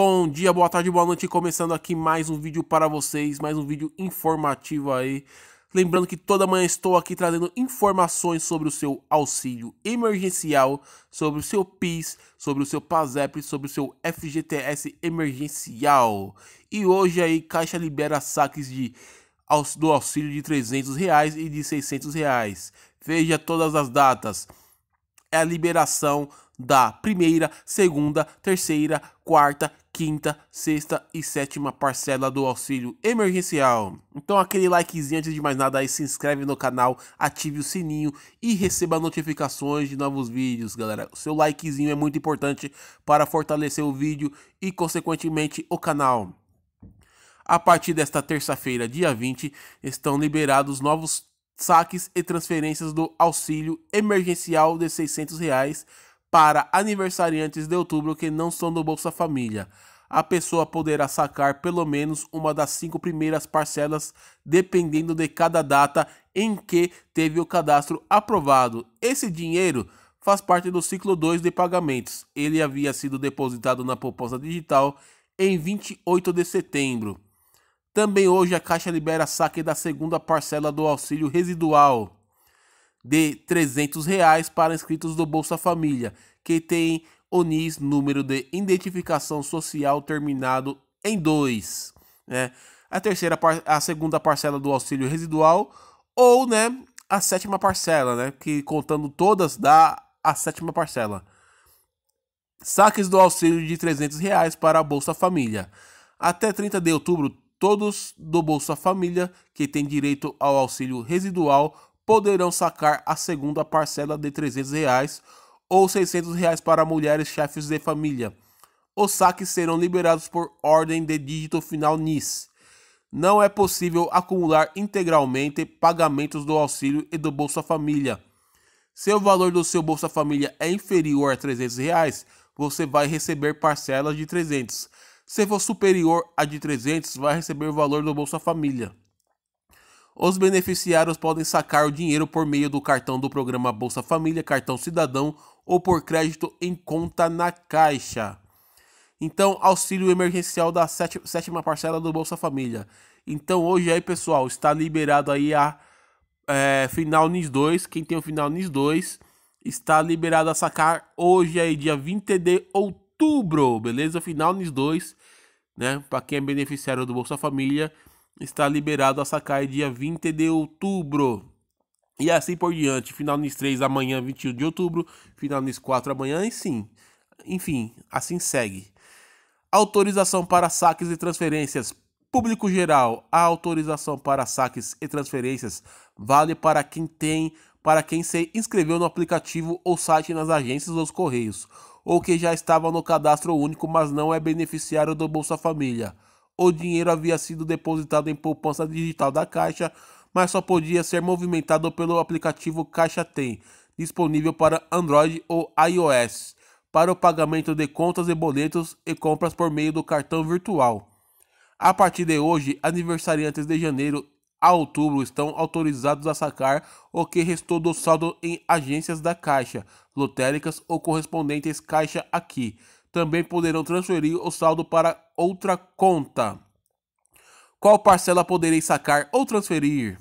Bom dia, boa tarde, boa noite, começando aqui mais um vídeo para vocês, mais um vídeo informativo aí. Lembrando que toda manhã estou aqui trazendo informações sobre o seu auxílio emergencial, sobre o seu PIS, sobre o seu PASEP, sobre o seu FGTS emergencial. E hoje aí Caixa libera saques de do auxílio de 300 reais e de 600 reais. Veja todas as datas. É a liberação da primeira, segunda, terceira, quarta, quinta, sexta e sétima parcela do auxílio emergencial. Então aquele likezinho antes de mais nada aí, se inscreve no canal, ative o sininho e receba notificações de novos vídeos, galera. O seu likezinho é muito importante para fortalecer o vídeo e consequentemente o canal. A partir desta terça-feira, dia 20, estão liberados novos saques e transferências do auxílio emergencial de 600 reais para aniversariantes de outubro que não são do Bolsa Família. A pessoa poderá sacar pelo menos uma das cinco primeiras parcelas, dependendo de cada data em que teve o cadastro aprovado. Esse dinheiro faz parte do ciclo 2 de pagamentos. Ele havia sido depositado na proposta digital em 28 de setembro. Também hoje a Caixa libera saque da segunda parcela do auxílio residual de 300 reais para inscritos do Bolsa Família, que tem NIS, número de identificação social terminado em 2, né? A terceira a segunda parcela do auxílio residual ou, né, a sétima parcela, né, que contando todas dá a sétima parcela. Saques do auxílio de 300 reais para a Bolsa Família. Até 30 de outubro, todos do Bolsa Família que têm direito ao auxílio residual poderão sacar a segunda parcela de 300 reais ou 600 reais para mulheres chefes de família. Os saques serão liberados por ordem de dígito final NIS. Não é possível acumular integralmente pagamentos do auxílio e do Bolsa Família. Se o valor do seu Bolsa Família é inferior a 300, reais, você vai receber parcelas de 300. Se for superior a de 300, vai receber o valor do Bolsa Família. Os beneficiários podem sacar o dinheiro por meio do cartão do programa Bolsa Família, cartão cidadão ou por crédito em conta na Caixa. Então, auxílio emergencial da sétima parcela do Bolsa Família. Então, hoje aí, pessoal, está liberado aí a é, final NIS 2. Quem tem o final NIS 2 está liberado a sacar hoje aí, dia 20 de outubro, beleza? Final NIS 2, né? Para quem é beneficiário do Bolsa Família está liberado a sacar dia 20 de outubro. E assim por diante, final NIS 3 amanhã, 21 de outubro, final NIS 4 amanhã e sim. Enfim, assim segue. Autorização para saques e transferências. Público geral, a autorização para saques e transferências vale para quem tem, para quem se inscreveu no aplicativo ou site nas agências ou correios, ou que já estava no cadastro único, mas não é beneficiário do Bolsa Família o dinheiro havia sido depositado em poupança digital da Caixa, mas só podia ser movimentado pelo aplicativo Caixa Tem, disponível para Android ou iOS, para o pagamento de contas e boletos e compras por meio do cartão virtual. A partir de hoje, aniversariantes de janeiro a outubro estão autorizados a sacar o que restou do saldo em agências da Caixa, lotéricas ou correspondentes Caixa Aqui também poderão transferir o saldo para outra conta. Qual parcela poderei sacar ou transferir?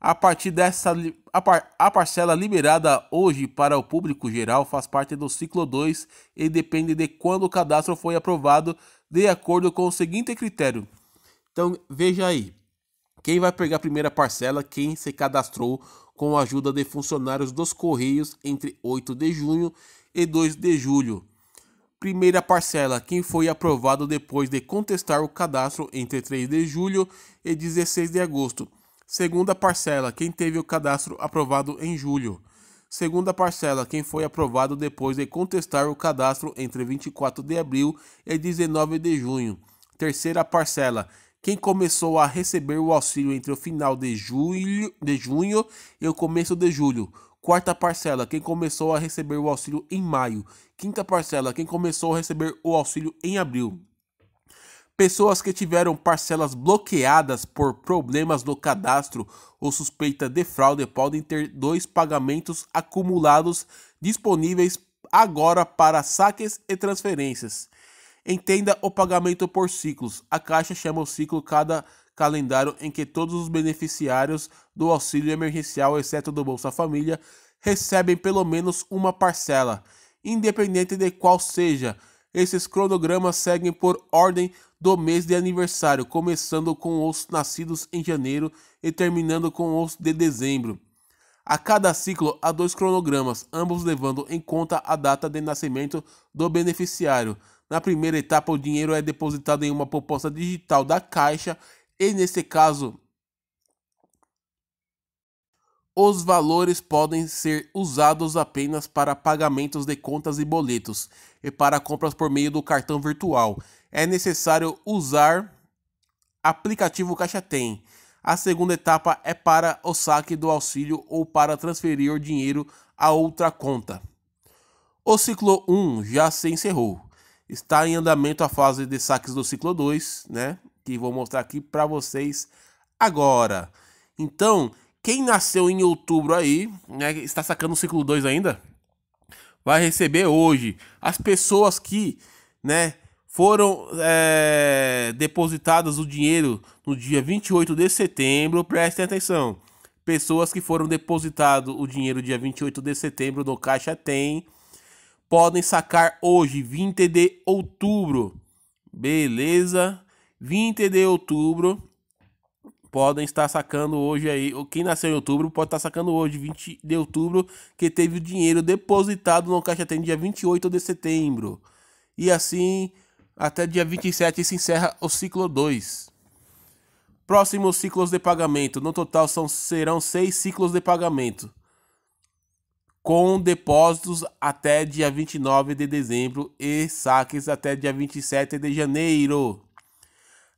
A partir dessa a, par, a parcela liberada hoje para o público geral faz parte do ciclo 2 e depende de quando o cadastro foi aprovado de acordo com o seguinte critério. Então, veja aí. Quem vai pegar a primeira parcela, quem se cadastrou com a ajuda de funcionários dos Correios entre 8 de junho e 2 de julho primeira parcela, quem foi aprovado depois de contestar o cadastro entre 3 de julho e 16 de agosto. Segunda parcela, quem teve o cadastro aprovado em julho. Segunda parcela, quem foi aprovado depois de contestar o cadastro entre 24 de abril e 19 de junho. Terceira parcela, quem começou a receber o auxílio entre o final de, julho, de junho e o começo de julho Quarta parcela, quem começou a receber o auxílio em maio. Quinta parcela, quem começou a receber o auxílio em abril. Pessoas que tiveram parcelas bloqueadas por problemas no cadastro ou suspeita de fraude podem ter dois pagamentos acumulados disponíveis agora para saques e transferências. Entenda o pagamento por ciclos. A Caixa chama o ciclo cada calendário em que todos os beneficiários do auxílio emergencial, exceto do Bolsa Família, recebem pelo menos uma parcela, independente de qual seja. Esses cronogramas seguem por ordem do mês de aniversário, começando com os nascidos em janeiro e terminando com os de dezembro. A cada ciclo há dois cronogramas, ambos levando em conta a data de nascimento do beneficiário. Na primeira etapa, o dinheiro é depositado em uma proposta digital da Caixa e nesse caso os valores podem ser usados apenas para pagamentos de contas e boletos e para compras por meio do cartão virtual. É necessário usar aplicativo Caixa Tem. A segunda etapa é para o saque do auxílio ou para transferir o dinheiro a outra conta. O ciclo 1 já se encerrou. Está em andamento a fase de saques do ciclo 2, né? que vou mostrar aqui para vocês agora. Então, quem nasceu em outubro aí, né, está sacando o ciclo 2 ainda, vai receber hoje. As pessoas que, né, foram é, depositadas o dinheiro no dia 28 de setembro, prestem atenção. Pessoas que foram depositado o dinheiro dia 28 de setembro no Caixa Tem podem sacar hoje, 20 de outubro. Beleza? 20 de outubro podem estar sacando hoje aí. Quem nasceu em outubro pode estar sacando hoje, 20 de outubro, que teve o dinheiro depositado no Caixa Tem dia 28 de setembro. E assim, até dia 27 se encerra o ciclo 2. Próximos ciclos de pagamento. No total são, serão seis ciclos de pagamento. Com depósitos até dia 29 de dezembro e saques até dia 27 de janeiro.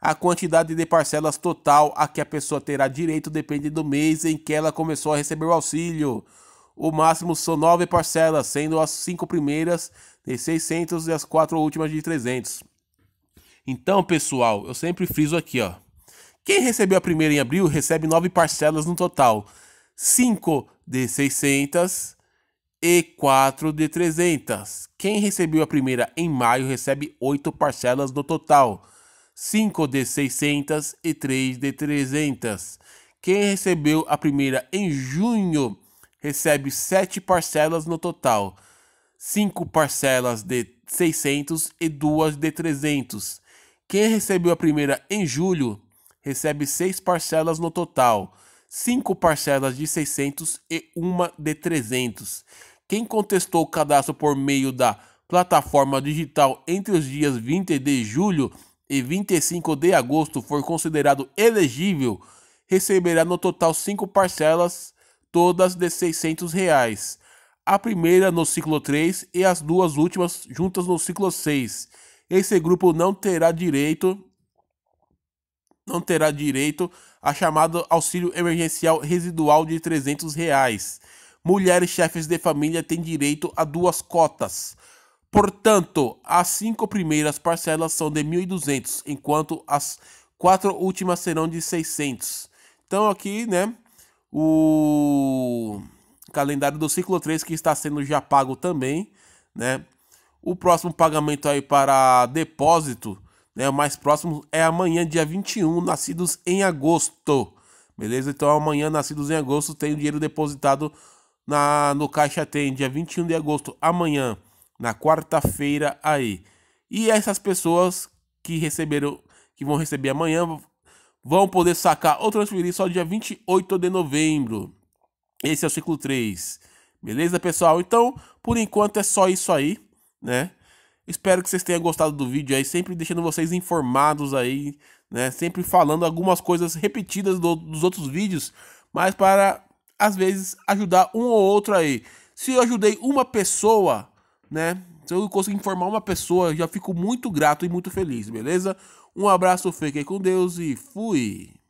A quantidade de parcelas total a que a pessoa terá direito depende do mês em que ela começou a receber o auxílio. O máximo são nove parcelas, sendo as cinco primeiras de 600 e as quatro últimas de 300. Então, pessoal, eu sempre friso aqui, ó. Quem recebeu a primeira em abril recebe nove parcelas no total: cinco de 600 e quatro de 300. Quem recebeu a primeira em maio recebe oito parcelas no total: 5 de 600 e 3 de 300. Quem recebeu a primeira em junho recebe 7 parcelas no total, 5 parcelas de 600 e 2 de 300. Quem recebeu a primeira em julho recebe 6 parcelas no total, 5 parcelas de 600 e 1 de 300. Quem contestou o cadastro por meio da plataforma digital entre os dias 20 de julho e 25 de agosto for considerado elegível, receberá no total cinco parcelas, todas de R$ 600. Reais. A primeira no ciclo 3 e as duas últimas juntas no ciclo 6. Esse grupo não terá direito não terá direito a chamado auxílio emergencial residual de R$ 300. Reais. Mulheres chefes de família têm direito a duas cotas. Portanto, as cinco primeiras parcelas são de 1.200, enquanto as quatro últimas serão de 600. Então aqui, né, o calendário do ciclo 3 que está sendo já pago também, né? O próximo pagamento aí para depósito, né, o mais próximo é amanhã, dia 21, nascidos em agosto. Beleza? Então amanhã, nascidos em agosto, tem o dinheiro depositado na no caixa tem dia 21 de agosto, amanhã na quarta-feira aí. E essas pessoas que receberam, que vão receber amanhã, vão poder sacar ou transferir só dia 28 de novembro. Esse é o ciclo 3. Beleza, pessoal? Então, por enquanto é só isso aí, né? Espero que vocês tenham gostado do vídeo aí, sempre deixando vocês informados aí, né? Sempre falando algumas coisas repetidas do, dos outros vídeos, mas para às vezes ajudar um ou outro aí. Se eu ajudei uma pessoa, né? Se eu conseguir informar uma pessoa, já fico muito grato e muito feliz, beleza? Um abraço, fiquem com Deus e fui!